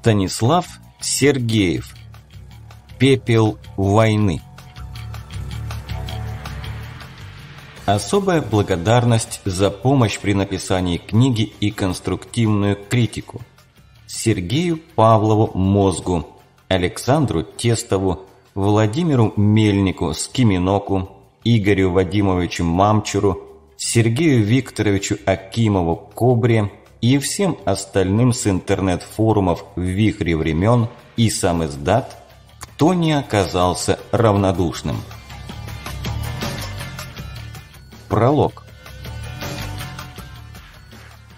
Станислав Сергеев. Пепел войны. Особая благодарность за помощь при написании книги и конструктивную критику. Сергею Павлову Мозгу, Александру Тестову, Владимиру Мельнику, Скиминоку, Игорю Вадимовичу Мамчуру, Сергею Викторовичу Акимову Кобре, и всем остальным с интернет-форумов в вихре времен и сам издат, кто не оказался равнодушным. Пролог.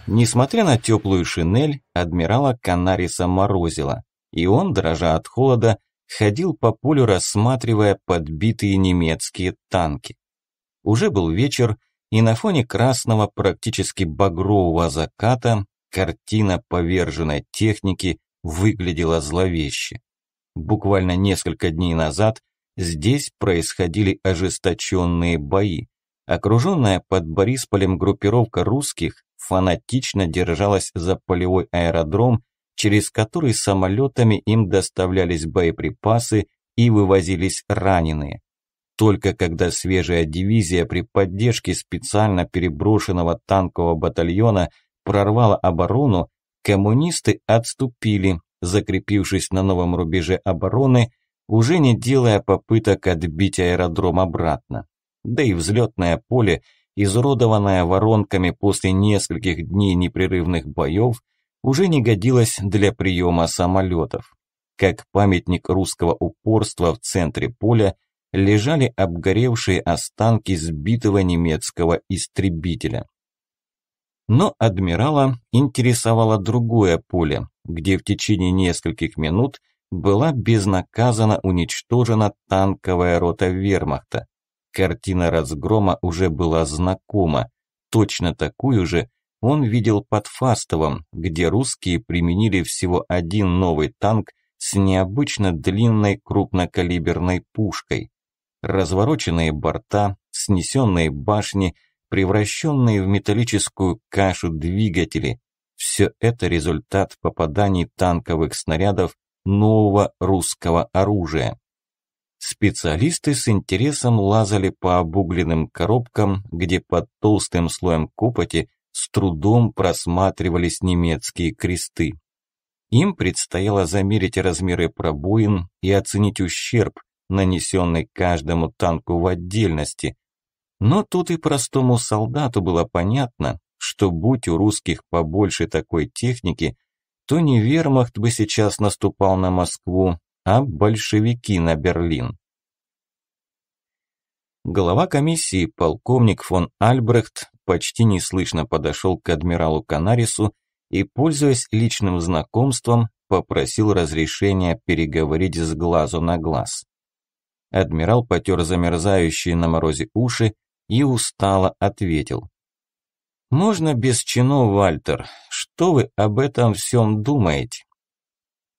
Несмотря на теплую шинель, адмирала Канариса морозило, и он, дрожа от холода, ходил по полю, рассматривая подбитые немецкие танки. Уже был вечер, и на фоне красного, практически багрового заката картина поверженной техники выглядела зловеще. Буквально несколько дней назад здесь происходили ожесточенные бои. Окруженная под Борисполем группировка русских фанатично держалась за полевой аэродром, через который самолетами им доставлялись боеприпасы и вывозились раненые. Только когда свежая дивизия при поддержке специально переброшенного танкового батальона прорвала оборону, коммунисты отступили, закрепившись на новом рубеже обороны, уже не делая попыток отбить аэродром обратно. Да и взлетное поле, изуродованное воронками после нескольких дней непрерывных боев, уже не годилось для приема самолетов. Как памятник русского упорства в центре поля – лежали обгоревшие останки сбитого немецкого истребителя. Но адмирала интересовало другое поле, где в течение нескольких минут была безнаказанно уничтожена танковая рота вермахта. Картина разгрома уже была знакома. Точно такую же он видел под Фастовом, где русские применили всего один новый танк с необычно длинной крупнокалиберной пушкой развороченные борта, снесенные башни, превращенные в металлическую кашу двигатели. Все это результат попаданий танковых снарядов нового русского оружия. Специалисты с интересом лазали по обугленным коробкам, где под толстым слоем копоти с трудом просматривались немецкие кресты. Им предстояло замерить размеры пробоин и оценить ущерб, нанесенный каждому танку в отдельности. Но тут и простому солдату было понятно, что будь у русских побольше такой техники, то не вермахт бы сейчас наступал на Москву, а большевики на Берлин. Глава комиссии, полковник фон Альбрехт, почти неслышно подошел к адмиралу Канарису и, пользуясь личным знакомством, попросил разрешения переговорить с глазу на глаз. Адмирал потер замерзающие на морозе уши и устало ответил. «Можно без чинов, Вальтер? Что вы об этом всем думаете?»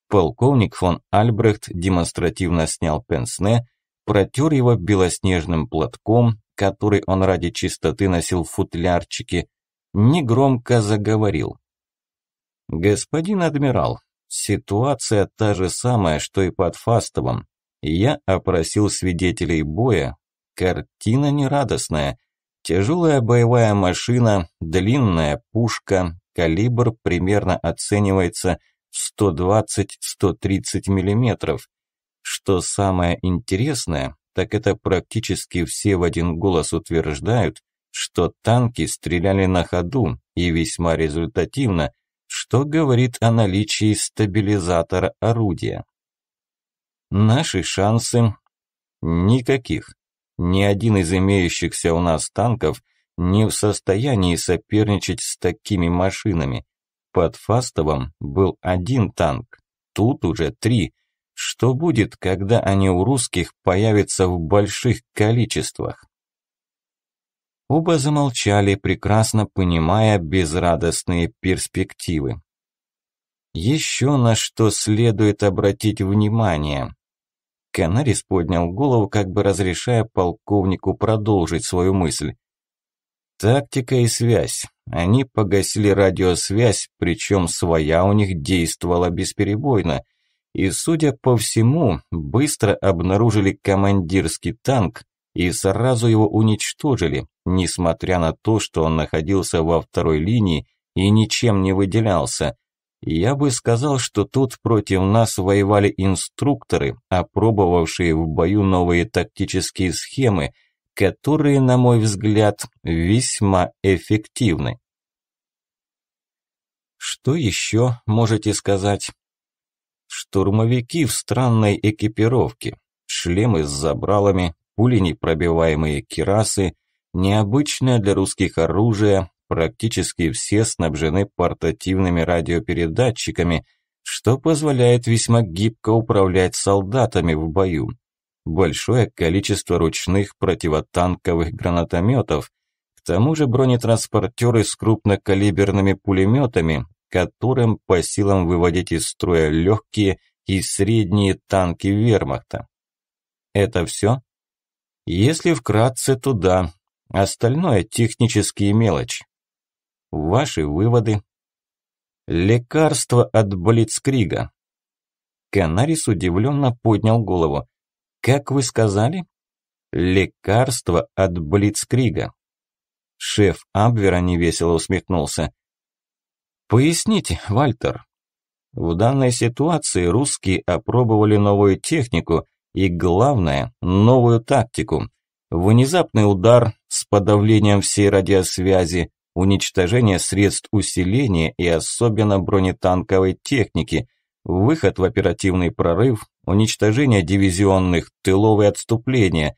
Полковник фон Альбрехт демонстративно снял пенсне, протер его белоснежным платком, который он ради чистоты носил в футлярчике, негромко заговорил. «Господин адмирал, ситуация та же самая, что и под Фастовым. Я опросил свидетелей боя. Картина нерадостная. Тяжелая боевая машина, длинная пушка, калибр примерно оценивается в 120-130 мм. Что самое интересное, так это практически все в один голос утверждают, что танки стреляли на ходу и весьма результативно, что говорит о наличии стабилизатора орудия. Наши шансы? Никаких. Ни один из имеющихся у нас танков не в состоянии соперничать с такими машинами. Под Фастовом был один танк, тут уже три. Что будет, когда они у русских появятся в больших количествах? Оба замолчали, прекрасно понимая безрадостные перспективы. Еще на что следует обратить внимание. Канарис поднял голову, как бы разрешая полковнику продолжить свою мысль. Тактика и связь. Они погасили радиосвязь, причем своя у них действовала бесперебойно. И, судя по всему, быстро обнаружили командирский танк и сразу его уничтожили, несмотря на то, что он находился во второй линии и ничем не выделялся. Я бы сказал, что тут против нас воевали инструкторы, опробовавшие в бою новые тактические схемы, которые, на мой взгляд, весьма эффективны. Что еще можете сказать? Штурмовики в странной экипировке, шлемы с забралами, пули непробиваемые кирасы, необычное для русских оружие, практически все снабжены портативными радиопередатчиками, что позволяет весьма гибко управлять солдатами в бою. Большое количество ручных противотанковых гранатометов, к тому же бронетранспортеры с крупнокалиберными пулеметами, которым по силам выводить из строя легкие и средние танки вермахта. Это все? Если вкратце, то да. Остальное – технические мелочь. Ваши выводы. Лекарство от Блицкрига. Канарис удивленно поднял голову. Как вы сказали? Лекарство от Блицкрига. Шеф Абвера невесело усмехнулся. Поясните, Вальтер. В данной ситуации русские опробовали новую технику и, главное, новую тактику. Внезапный удар с подавлением всей радиосвязи, уничтожение средств усиления и особенно бронетанковой техники, выход в оперативный прорыв, уничтожение дивизионных тылов и отступления.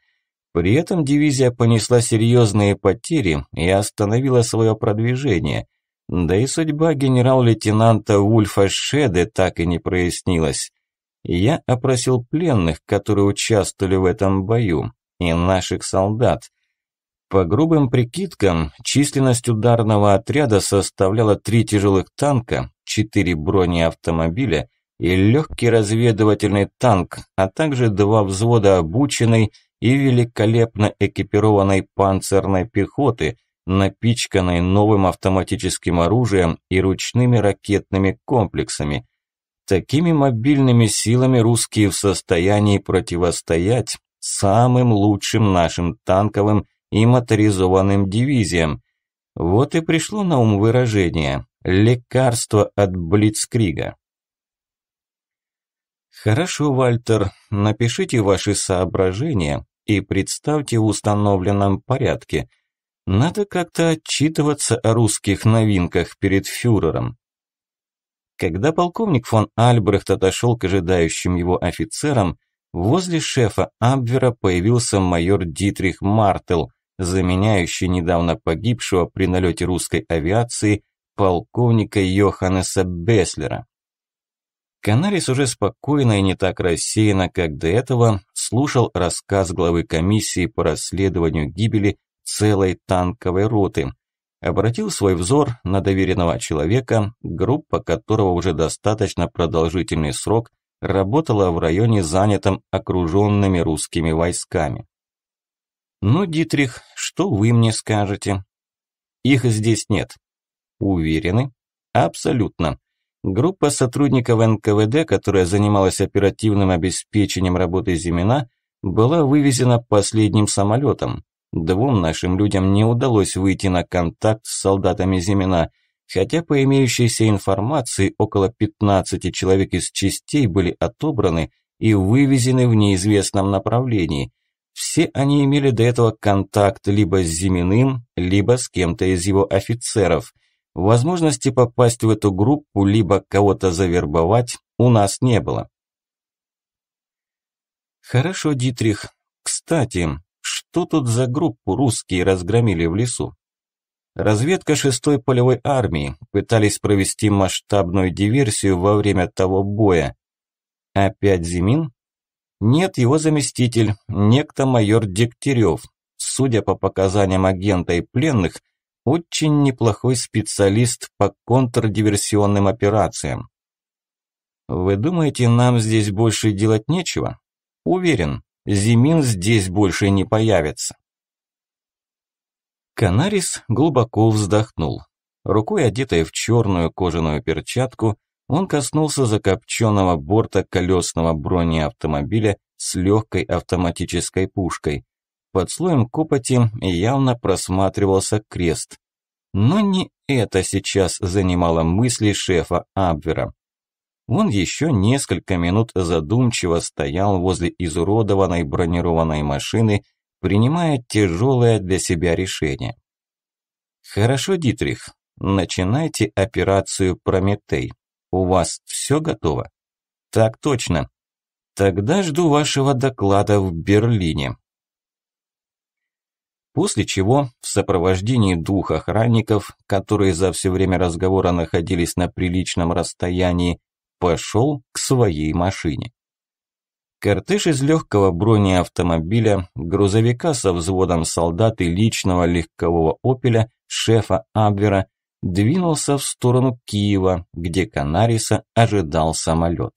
При этом дивизия понесла серьезные потери и остановила свое продвижение. Да и судьба генерал-лейтенанта Ульфа Шеде так и не прояснилась. Я опросил пленных, которые участвовали в этом бою, и наших солдат. По грубым прикидкам, численность ударного отряда составляла три тяжелых танка, четыре бронеавтомобиля и легкий разведывательный танк, а также два взвода обученной и великолепно экипированной панцирной пехоты, напичканной новым автоматическим оружием и ручными ракетными комплексами. Такими мобильными силами русские в состоянии противостоять самым лучшим нашим танковым и моторизованным дивизиям. Вот и пришло на ум выражение «лекарство от Блицкрига». Хорошо, Вальтер, напишите ваши соображения и представьте в установленном порядке. Надо как-то отчитываться о русских новинках перед фюрером. Когда полковник фон Альбрехт отошел к ожидающим его офицерам, возле шефа Абвера появился майор Дитрих Мартел, заменяющий недавно погибшего при налете русской авиации полковника Йоханнеса Беслера. Канарис уже спокойно и не так рассеянно, как до этого, слушал рассказ главы комиссии по расследованию гибели целой танковой роты. Обратил свой взор на доверенного человека, группа которого уже достаточно продолжительный срок работала в районе, занятом окруженными русскими войсками. «Ну, Дитрих, что вы мне скажете?» «Их здесь нет». «Уверены?» «Абсолютно». Группа сотрудников НКВД, которая занималась оперативным обеспечением работы Зимина, была вывезена последним самолетом. Двум нашим людям не удалось выйти на контакт с солдатами Зимина, хотя по имеющейся информации около 15 человек из частей были отобраны и вывезены в неизвестном направлении – все они имели до этого контакт либо с Зиминым, либо с кем-то из его офицеров. Возможности попасть в эту группу, либо кого-то завербовать, у нас не было. Хорошо, Дитрих. Кстати, что тут за группу русские разгромили в лесу? Разведка 6-й полевой армии пытались провести масштабную диверсию во время того боя. Опять Зимин? Нет, его заместитель, некто майор Дегтярев. Судя по показаниям агента и пленных, очень неплохой специалист по контрдиверсионным операциям. Вы думаете, нам здесь больше делать нечего? Уверен, Зимин здесь больше не появится. Канарис глубоко вздохнул. Рукой, одетой в черную кожаную перчатку, он коснулся закопченного борта колесного бронеавтомобиля с легкой автоматической пушкой. Под слоем копоти явно просматривался крест. Но не это сейчас занимало мысли шефа Абвера. Он еще несколько минут задумчиво стоял возле изуродованной бронированной машины, принимая тяжелое для себя решение. «Хорошо, Дитрих, начинайте операцию «Прометей». У вас все готово? Так точно. Тогда жду вашего доклада в Берлине. После чего, в сопровождении двух охранников, которые за все время разговора находились на приличном расстоянии, пошел к своей машине. Кортеж из легкого бронеавтомобиля, грузовика со взводом солдат и личного легкового «Опеля» шефа Абвера двинулся в сторону Киева, где Канариса ожидал самолет.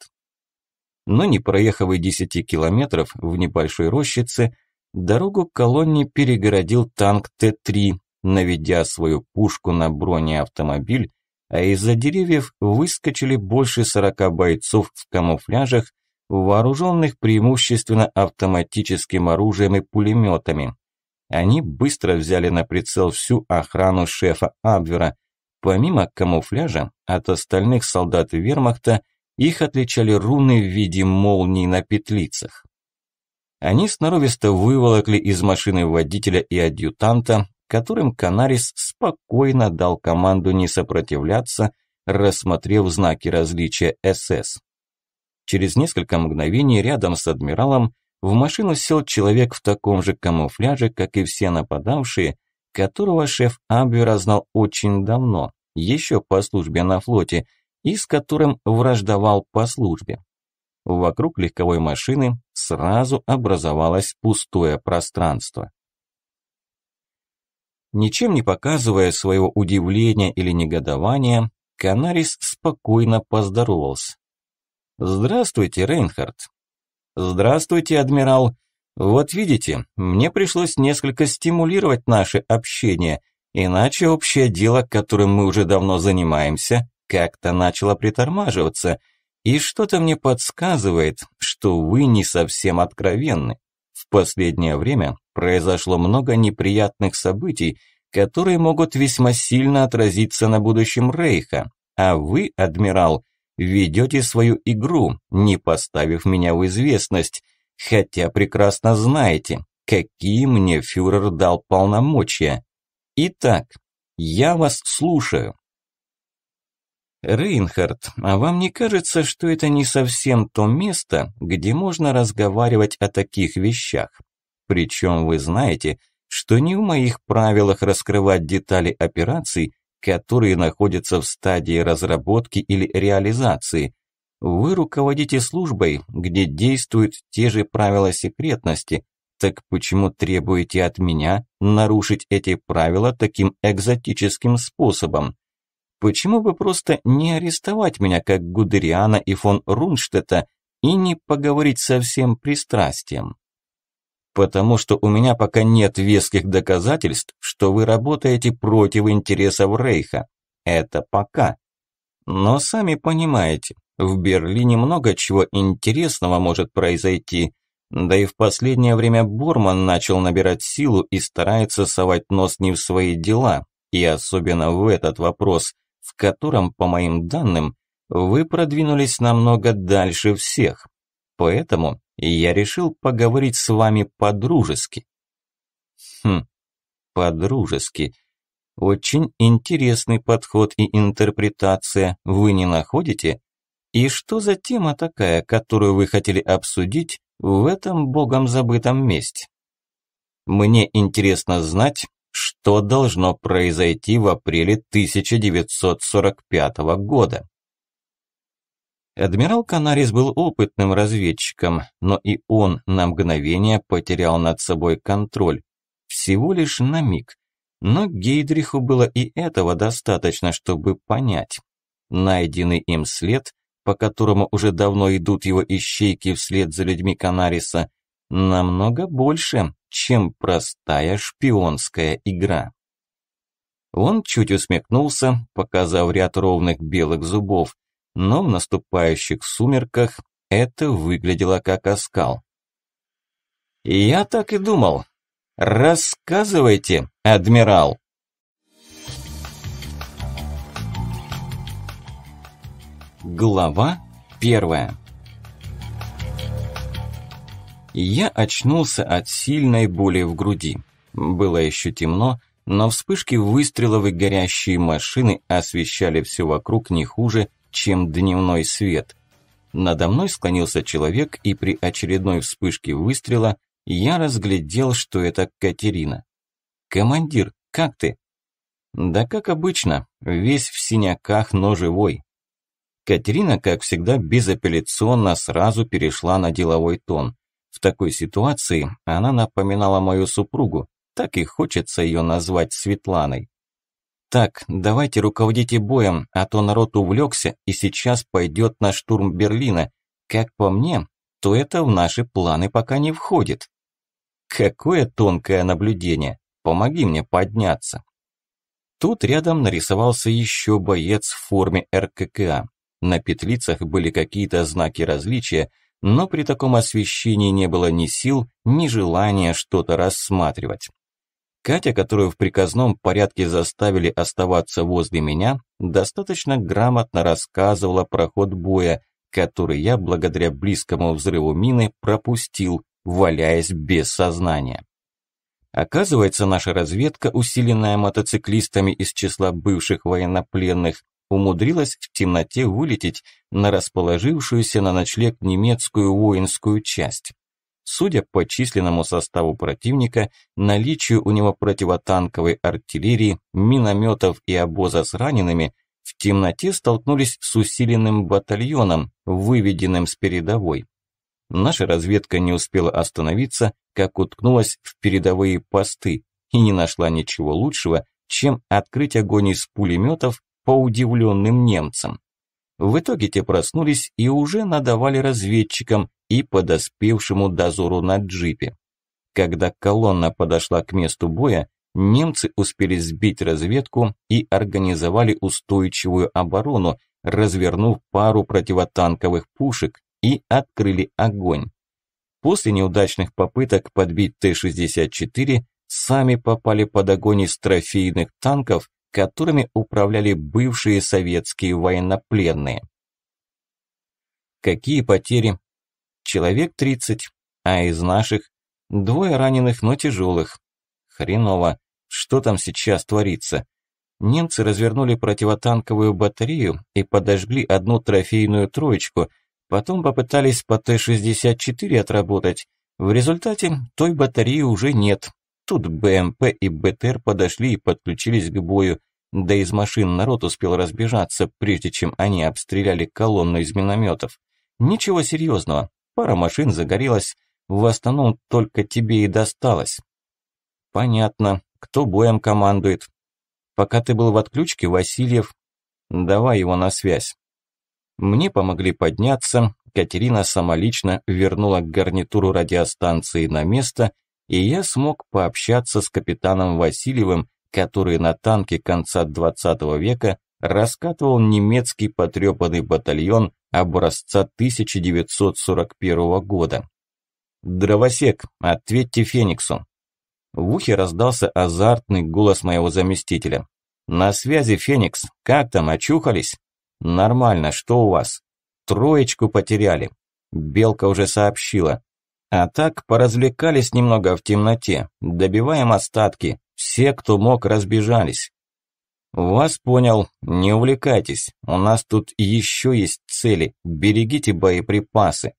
Но не проехав и десяти километров в небольшой рощице, дорогу к колонне перегородил танк Т-3, наведя свою пушку на бронеавтомобиль, а из-за деревьев выскочили больше сорока бойцов в камуфляжах, вооруженных преимущественно автоматическим оружием и пулеметами. Они быстро взяли на прицел всю охрану шефа Абвера – Помимо камуфляжа, от остальных солдат вермахта их отличали руны в виде молний на петлицах. Они сноровисто выволокли из машины водителя и адъютанта, которым Канарис спокойно дал команду не сопротивляться, рассмотрев знаки различия СС. Через несколько мгновений рядом с адмиралом в машину сел человек в таком же камуфляже, как и все нападавшие – которого шеф Абвера знал очень давно, еще по службе на флоте, и с которым враждовал по службе. Вокруг легковой машины сразу образовалось пустое пространство. Ничем не показывая своего удивления или негодования, Канарис спокойно поздоровался. «Здравствуйте, Рейнхард!» «Здравствуйте, адмирал!» Вот видите, мне пришлось несколько стимулировать наше общение, иначе общее дело, которым мы уже давно занимаемся, как-то начало притормаживаться, и что-то мне подсказывает, что вы не совсем откровенны. В последнее время произошло много неприятных событий, которые могут весьма сильно отразиться на будущем Рейха, а вы, адмирал, ведете свою игру, не поставив меня в известность, хотя прекрасно знаете, какие мне фюрер дал полномочия. Итак, я вас слушаю. Рейнхард, а вам не кажется, что это не совсем то место, где можно разговаривать о таких вещах? Причем вы знаете, что не в моих правилах раскрывать детали операций, которые находятся в стадии разработки или реализации – вы руководите службой, где действуют те же правила секретности, так почему требуете от меня нарушить эти правила таким экзотическим способом? Почему бы просто не арестовать меня, как Гудериана и фон Рунштета, и не поговорить со всем пристрастием? Потому что у меня пока нет веских доказательств, что вы работаете против интересов Рейха. Это пока. Но сами понимаете, в Берлине много чего интересного может произойти. Да и в последнее время Борман начал набирать силу и старается совать нос не в свои дела, и особенно в этот вопрос, в котором, по моим данным, вы продвинулись намного дальше всех. Поэтому я решил поговорить с вами по-дружески. Хм, по-дружески. Очень интересный подход и интерпретация, вы не находите? И что за тема такая, которую вы хотели обсудить в этом богом забытом месте? Мне интересно знать, что должно произойти в апреле 1945 года. Адмирал Канарис был опытным разведчиком, но и он на мгновение потерял над собой контроль. Всего лишь на миг. Но Гейдриху было и этого достаточно, чтобы понять. Найденный им след по которому уже давно идут его ищейки вслед за людьми Канариса, намного больше, чем простая шпионская игра. Он чуть усмехнулся, показав ряд ровных белых зубов, но в наступающих сумерках это выглядело как оскал. «Я так и думал. Рассказывайте, адмирал!» Глава первая. Я очнулся от сильной боли в груди. Было еще темно, но вспышки выстрелов и горящие машины освещали все вокруг не хуже, чем дневной свет. Надо мной склонился человек, и при очередной вспышке выстрела я разглядел, что это Катерина. «Командир, как ты?» «Да как обычно, весь в синяках, но живой. Катерина, как всегда, безапелляционно сразу перешла на деловой тон. В такой ситуации она напоминала мою супругу, так и хочется ее назвать Светланой. «Так, давайте руководите боем, а то народ увлекся и сейчас пойдет на штурм Берлина. Как по мне, то это в наши планы пока не входит». Какое тонкое наблюдение. Помоги мне подняться. Тут рядом нарисовался еще боец в форме РККА. На петлицах были какие-то знаки различия, но при таком освещении не было ни сил, ни желания что-то рассматривать. Катя, которую в приказном порядке заставили оставаться возле меня, достаточно грамотно рассказывала про ход боя, который я, благодаря близкому взрыву мины, пропустил, валяясь без сознания. Оказывается, наша разведка, усиленная мотоциклистами из числа бывших военнопленных, умудрилась в темноте вылететь на расположившуюся на ночлег немецкую воинскую часть. Судя по численному составу противника, наличию у него противотанковой артиллерии, минометов и обоза с ранеными, в темноте столкнулись с усиленным батальоном, выведенным с передовой. Наша разведка не успела остановиться, как уткнулась в передовые посты и не нашла ничего лучшего, чем открыть огонь из пулеметов по удивленным немцам. В итоге те проснулись и уже надавали разведчикам и подоспевшему дозору на джипе. Когда колонна подошла к месту боя, немцы успели сбить разведку и организовали устойчивую оборону, развернув пару противотанковых пушек и открыли огонь. После неудачных попыток подбить Т-64 сами попали под огонь из трофейных танков которыми управляли бывшие советские военнопленные. Какие потери? Человек 30, а из наших двое раненых, но тяжелых. Хреново, что там сейчас творится? Немцы развернули противотанковую батарею и подожгли одну трофейную троечку, потом попытались по Т-64 отработать. В результате той батареи уже нет, Тут БМП и БТР подошли и подключились к бою. Да из машин народ успел разбежаться, прежде чем они обстреляли колонну из минометов. Ничего серьезного. Пара машин загорелась. В основном только тебе и досталось. Понятно. Кто боем командует? Пока ты был в отключке, Васильев... Давай его на связь. Мне помогли подняться. Катерина сама лично вернула гарнитуру радиостанции на место – и я смог пообщаться с капитаном Васильевым, который на танке конца 20 века раскатывал немецкий потрепанный батальон образца 1941 года. «Дровосек, ответьте Фениксу!» В ухе раздался азартный голос моего заместителя. «На связи, Феникс, как там, очухались?» «Нормально, что у вас?» «Троечку потеряли». Белка уже сообщила. А так поразвлекались немного в темноте, добиваем остатки, все, кто мог, разбежались. «Вас понял, не увлекайтесь, у нас тут еще есть цели, берегите боеприпасы».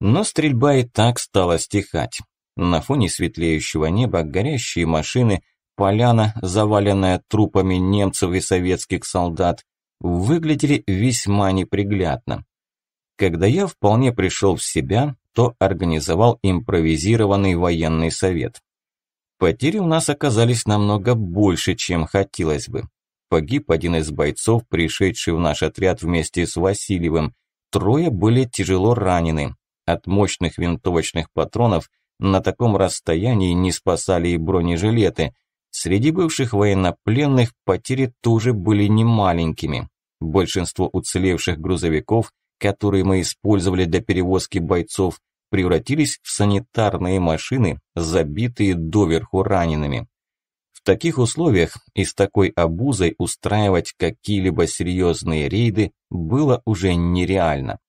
Но стрельба и так стала стихать. На фоне светлеющего неба горящие машины, поляна, заваленная трупами немцев и советских солдат, выглядели весьма неприглядно. Когда я вполне пришел в себя, то организовал импровизированный военный совет. Потери у нас оказались намного больше, чем хотелось бы. Погиб один из бойцов, пришедший в наш отряд вместе с Васильевым. Трое были тяжело ранены. От мощных винтовочных патронов на таком расстоянии не спасали и бронежилеты. Среди бывших военнопленных потери тоже были немаленькими. Большинство уцелевших грузовиков которые мы использовали для перевозки бойцов, превратились в санитарные машины, забитые доверху ранеными. В таких условиях и с такой обузой устраивать какие-либо серьезные рейды было уже нереально.